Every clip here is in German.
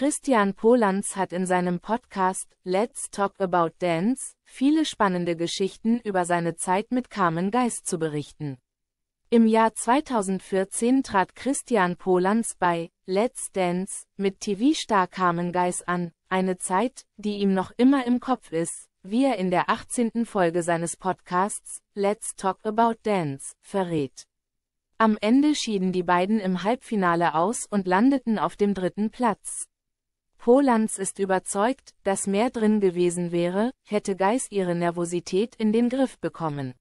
Christian Polanz hat in seinem Podcast Let's Talk About Dance viele spannende Geschichten über seine Zeit mit Carmen Geist zu berichten. Im Jahr 2014 trat Christian Polanz bei Let's Dance mit TV-Star Carmen Geis an, eine Zeit, die ihm noch immer im Kopf ist, wie er in der 18. Folge seines Podcasts Let's Talk About Dance verrät. Am Ende schieden die beiden im Halbfinale aus und landeten auf dem dritten Platz. Polanz ist überzeugt, dass mehr drin gewesen wäre, hätte Geis ihre Nervosität in den Griff bekommen.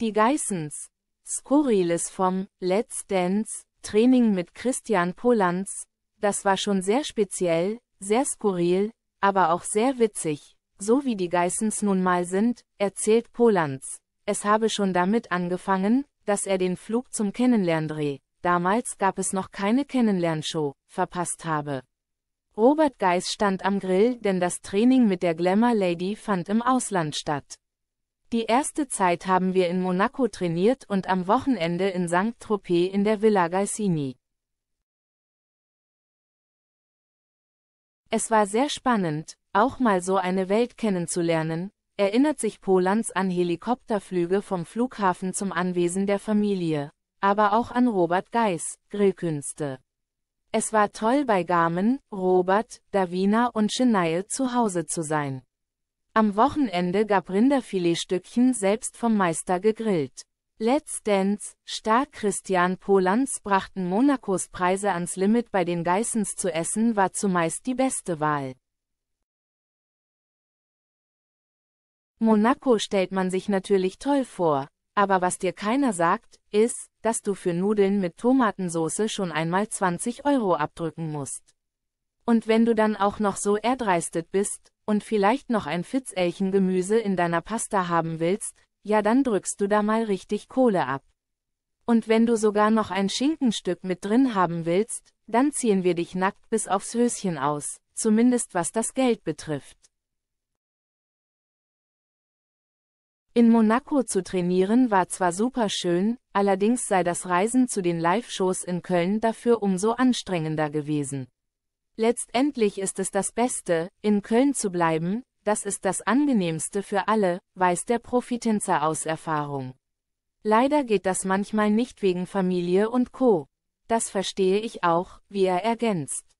Die Geissens. Skurriles vom Let's Dance Training mit Christian Polanz. Das war schon sehr speziell, sehr skurril, aber auch sehr witzig. So wie die Geissens nun mal sind, erzählt Polanz. Es habe schon damit angefangen, dass er den Flug zum Kennenlernen dreht damals gab es noch keine Kennenlernshow, verpasst habe. Robert Geis stand am Grill, denn das Training mit der Glamour Lady fand im Ausland statt. Die erste Zeit haben wir in Monaco trainiert und am Wochenende in St. tropez in der Villa Gaisini. Es war sehr spannend, auch mal so eine Welt kennenzulernen, erinnert sich Polans an Helikopterflüge vom Flughafen zum Anwesen der Familie aber auch an Robert Geis, Grillkünste. Es war toll bei Garmin, Robert, Davina und Chenaille zu Hause zu sein. Am Wochenende gab Rinderfiletstückchen selbst vom Meister gegrillt. Let's Dance, Star Christian Polans brachten Monacos Preise ans Limit bei den Geissens zu essen war zumeist die beste Wahl. Monaco stellt man sich natürlich toll vor, aber was dir keiner sagt, ist, dass du für Nudeln mit Tomatensauce schon einmal 20 Euro abdrücken musst. Und wenn du dann auch noch so erdreistet bist und vielleicht noch ein Fitzelchen Gemüse in deiner Pasta haben willst, ja dann drückst du da mal richtig Kohle ab. Und wenn du sogar noch ein Schinkenstück mit drin haben willst, dann ziehen wir dich nackt bis aufs Höschen aus, zumindest was das Geld betrifft. In Monaco zu trainieren war zwar super schön, allerdings sei das Reisen zu den Live-Shows in Köln dafür umso anstrengender gewesen. Letztendlich ist es das Beste, in Köln zu bleiben, das ist das Angenehmste für alle, weiß der Profitenzer aus Erfahrung. Leider geht das manchmal nicht wegen Familie und Co. Das verstehe ich auch, wie er ergänzt.